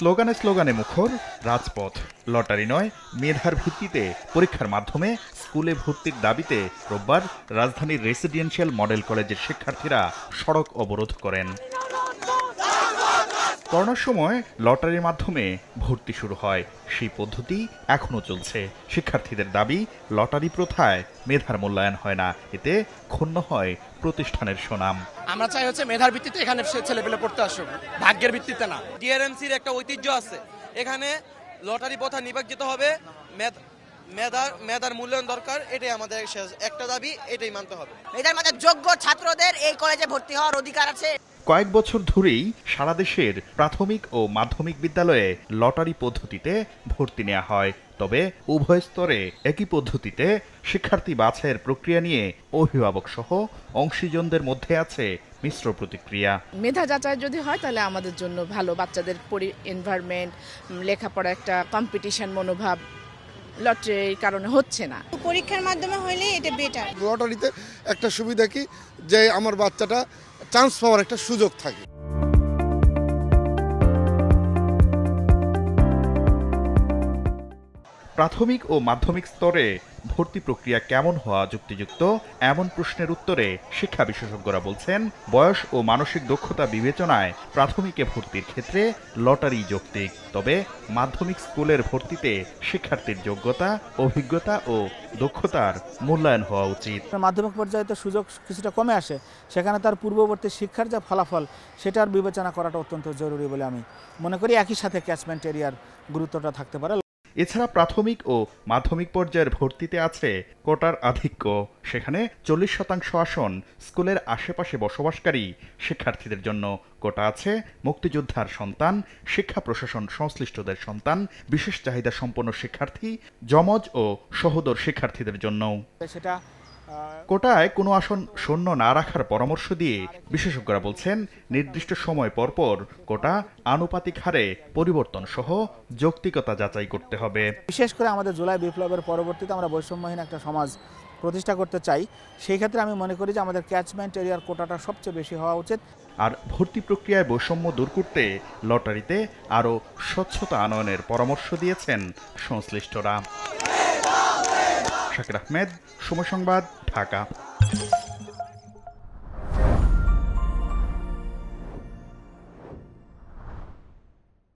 স্লোগানে স্লোগানে মুখর রাজপথ লটারি নয় মেধার ভিত্তিতে পরীক্ষার মাধ্যমে স্কুলে ভর্তির দাবিতে রোববার রাজধানীর রেসিডেন্সিয়াল মডেল কলেজের শিক্ষার্থীরা সড়ক অবরোধ করেন করোনার সময় লটারির মাধ্যমে ভর্তি শুরু হয় সেই পদ্ধতি এখনও চলছে শিক্ষার্থীদের দাবি লটারি প্রথায় মেধার মূল্যায়ন হয় না এতে ক্ষুণ্ণ হয় প্রতিষ্ঠানের সুনাম আমরা চাই হচ্ছে মেধার ভিত্তিতে এখানে ছেলেপেলে পড়তে আসুক ভাগ্যের ভিত্তিতে না ডিআরএমসির একটা ঐতিহ্য আছে এখানে লটারি প্রথা নিবাজ্জিত হবে মেধার মেধার মূল্যায়ন দরকার এটাই আমাদের শেষ একটা দাবি এটাই মানতে হবে মেধার মাঝে যোগ্য ছাত্রদের এই কলেজে ভর্তি হওয়ার অধিকার আছে কয়েক বছর ধরেই সারা দেশের প্রাথমিক ও মাধ্যমিক বিদ্যালয়ে লটারি পদ্ধতিতে ভর্তি নেওয়া হয় তবে উভয় স্তরে একই পদ্ধতিতে শিক্ষার্থী বাছাইয়ের প্রক্রিয়া নিয়ে অভিভাবক সহ অংশীজনদের মধ্যে আছে মিশ্র প্রতিক্রিয়া মেধা যাচাই যদি হয় তাহলে আমাদের জন্য ভালো বাচ্চাদের পরি এনভায়রনমেন্ট লেখাপড়া একটা কম্পিটিশন মনোভাব লটারির কারণে হচ্ছে না পরীক্ষার মাধ্যমে হইলে এটা বেটার লটারিতে একটা সুবিধা কি যে আমার বাচ্চাটা চান্স পাওয়ার একটা সুযোগ থাকে প্রাথমিক ও মাধ্যমিক স্তরে ভর্তি প্রক্রিয়া কেমন হওয়া যুক্তিযুক্ত এমন প্রশ্নের উত্তরে শিক্ষা বিশেষজ্ঞরা বলছেন বয়স ও মানসিক দক্ষতা বিবেচনায় প্রাথমিকে ভর্তির ক্ষেত্রে লটারি যৌক্তিক তবে মাধ্যমিক স্কুলের ভর্তিতে শিক্ষার্থীর যোগ্যতা অভিজ্ঞতা ও দক্ষতার মূল্যায়ন হওয়া উচিত মাধ্যমিক পর্যায়ে তো সুযোগ কিছুটা কমে আসে সেখানে তার পূর্ববর্তী শিক্ষার যা ফলাফল সেটার বিবেচনা করাটা অত্যন্ত জরুরি বলে আমি মনে করি একই সাথে ক্যাচমেন্ট এরিয়ার গুরুত্বটা থাকতে পারে এছাড়া প্রাথমিক ও মাধ্যমিক পর্যায়ের ভর্তিতে আছে কোটার আধিক্য সেখানে চল্লিশ শতাংশ আসন স্কুলের আশেপাশে বসবাসকারী শিক্ষার্থীদের জন্য কোটা আছে মুক্তিযোদ্ধার সন্তান শিক্ষা প্রশাসন সংশ্লিষ্টদের সন্তান বিশেষ চাহিদা সম্পন্ন শিক্ষার্থী জমজ ও সহোদর শিক্ষার্থীদের জন্যও সেটা কোটায় কোনো আসন শূন্য না রাখার পরামর্শ দিয়ে বিশেষজ্ঞরা বলছেন নির্দিষ্ট সময় পরপর কোটা আনুপাতিক হারে পরিবর্তন সহ যৌক্তিকতা যাচাই করতে হবে বিশেষ করে আমাদের জুলাই বিপ্লবের পরবর্তীতে আমরা বৈষম্যহীন একটা সমাজ প্রতিষ্ঠা করতে চাই সেই ক্ষেত্রে আমি মনে করি যে আমাদের ক্যাচমেন্ট এরিয়ার কোটাটা সবচেয়ে বেশি হওয়া উচিত আর ভর্তি প্রক্রিয়ায় বৈষম্য দূর করতে লটারিতে আরও স্বচ্ছতা আনয়নের পরামর্শ দিয়েছেন সংশ্লিষ্টরা শাকির আহমেদ সময় সংবাদ ঢাকা